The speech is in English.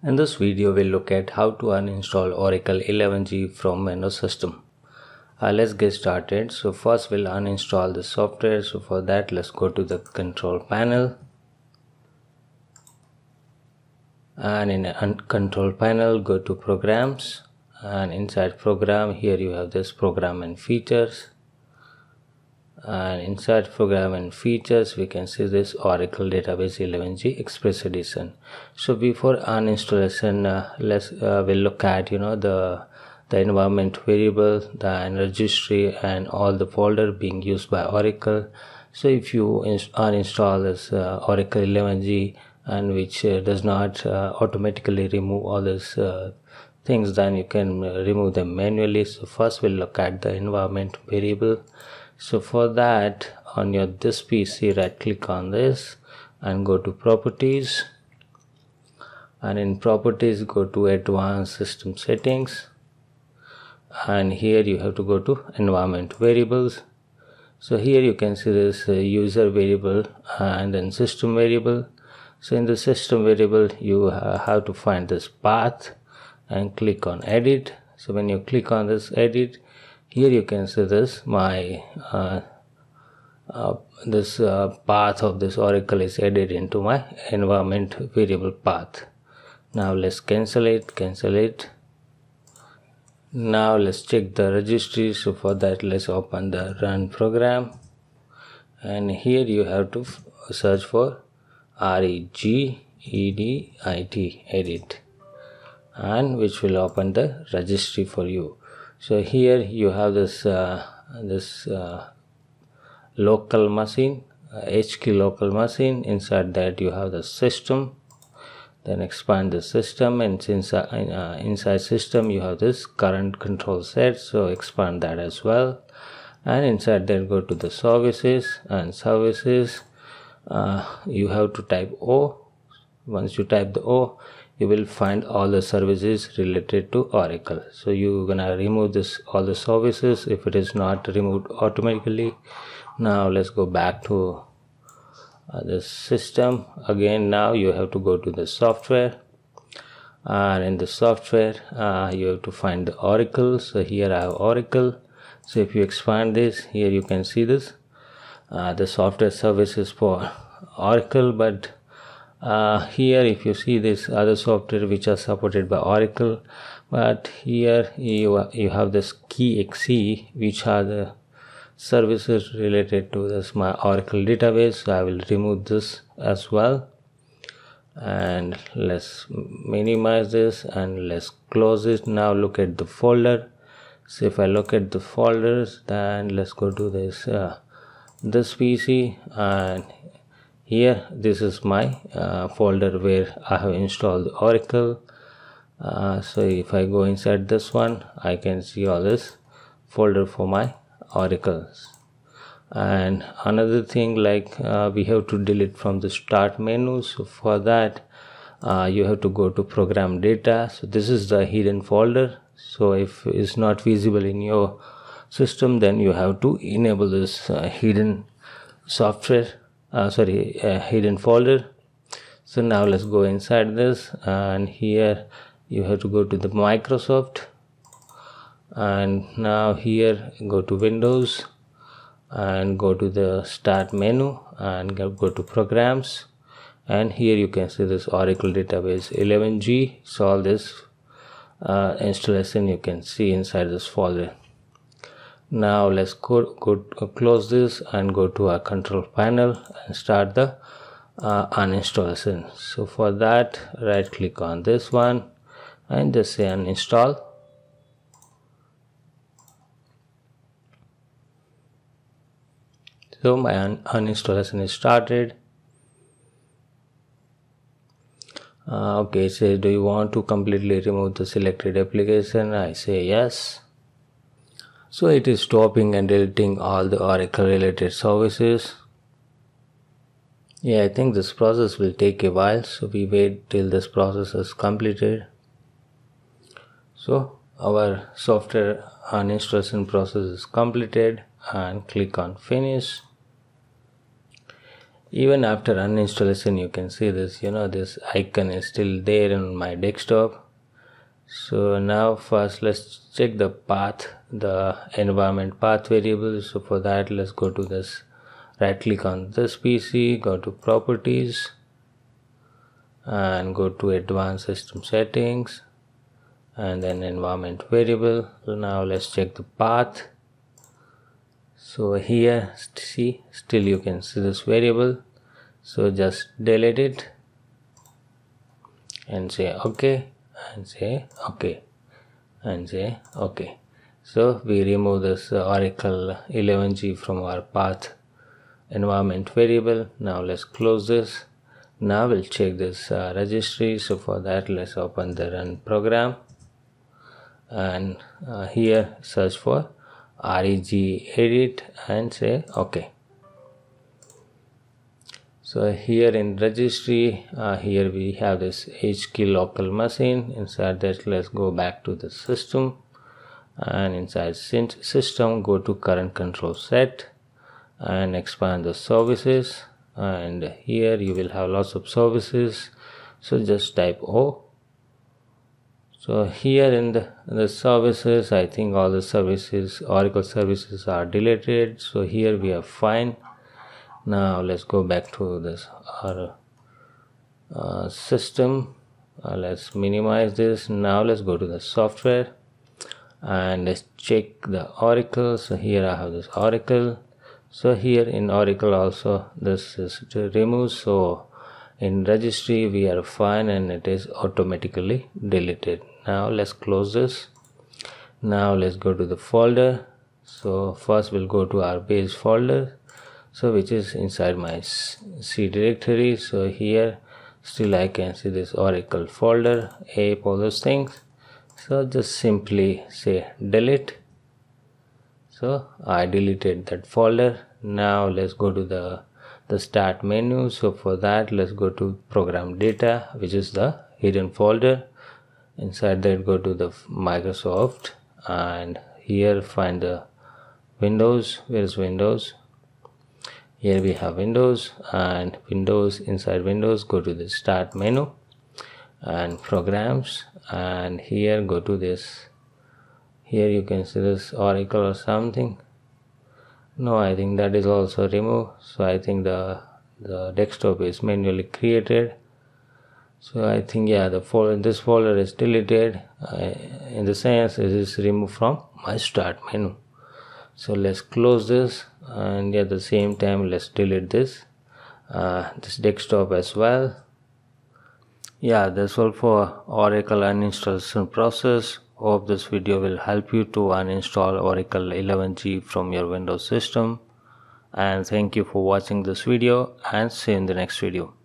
In this video we'll look at how to uninstall Oracle 11g from Windows system. Uh, let's get started. So first we'll uninstall the software. So for that let's go to the control panel. And in the control panel go to programs and inside program here you have this program and features and inside program and features we can see this oracle database 11g express edition so before an installation uh, let's uh, we'll look at you know the the environment variable the registry and all the folder being used by oracle so if you inst uninstall this uh, oracle 11g and which uh, does not uh, automatically remove all these uh, things then you can remove them manually so first we'll look at the environment variable so for that on your this PC right click on this and go to properties and in properties go to advanced system settings and here you have to go to environment variables so here you can see this uh, user variable and then system variable so in the system variable you have to find this path and click on edit so when you click on this edit here you can see this my uh, uh, this uh, path of this oracle is added into my environment variable path now let's cancel it cancel it now let's check the registry so for that let's open the run program and here you have to search for regedit edit and which will open the registry for you so here you have this uh, this uh, local machine HK uh, local machine inside that you have the system then expand the system and inside, uh, inside system you have this current control set so expand that as well and inside there go to the services and services uh, you have to type O once you type the O you will find all the services related to Oracle. So you're gonna remove this all the services if it is not removed automatically. Now let's go back to uh, the system again. Now you have to go to the software and in the software uh, you have to find the Oracle. So here I have Oracle. So if you expand this here you can see this uh, the software services for Oracle but uh, here if you see this other software which are supported by Oracle but here you, you have this key XE which are the services related to this my Oracle database so I will remove this as well and let's minimize this and let's close it now look at the folder so if I look at the folders then let's go to this uh, this PC and here this is my uh, folder where I have installed Oracle uh, so if I go inside this one I can see all this folder for my oracles and another thing like uh, we have to delete from the start menu so for that uh, you have to go to program data so this is the hidden folder so if it's not visible in your system then you have to enable this uh, hidden software uh, sorry hidden folder so now let's go inside this and here you have to go to the Microsoft and now here go to Windows and go to the start menu and go to programs and here you can see this Oracle database 11g so all this uh, installation you can see inside this folder now let's go, go uh, close this and go to our control panel and start the uh, uninstallation so for that right click on this one and just say uninstall so my un uninstallation is started uh, okay it says do you want to completely remove the selected application i say yes so it is stopping and deleting all the Oracle related services. Yeah, I think this process will take a while, so we wait till this process is completed. So our software uninstallation process is completed and click on finish. Even after uninstallation, you can see this, you know, this icon is still there in my desktop. So now first let's check the path the environment path variable so for that let's go to this right click on this PC go to properties and go to advanced system settings and then environment variable so now let's check the path so here see still you can see this variable so just delete it and say okay and say okay and say okay so we remove this Oracle 11G from our path environment variable. Now let's close this. Now we'll check this uh, registry. So for that, let's open the run program and uh, here search for reg edit and say okay so here in registry uh, here we have this hk local machine inside that let's go back to the system and inside system go to current control set and expand the services and here you will have lots of services so just type O so here in the, in the services I think all the services Oracle services are deleted so here we are fine now let's go back to this our uh, system uh, let's minimize this now let's go to the software and let's check the oracle so here i have this oracle so here in oracle also this is to remove so in registry we are fine and it is automatically deleted now let's close this now let's go to the folder so first we'll go to our base folder so which is inside my c directory so here still i can see this oracle folder ape all those things so just simply say delete so I deleted that folder now let's go to the the start menu so for that let's go to program data which is the hidden folder inside that go to the Microsoft and here find the windows where is windows here we have windows and windows inside windows go to the start menu and programs and here go to this here you can see this oracle or something no i think that is also removed so i think the the desktop is manually created so i think yeah the folder this folder is deleted uh, in the sense it is removed from my start menu so let's close this and at the same time let's delete this uh, this desktop as well yeah, that's all for Oracle uninstallation process. Hope this video will help you to uninstall Oracle 11g from your Windows system. And thank you for watching this video and see you in the next video.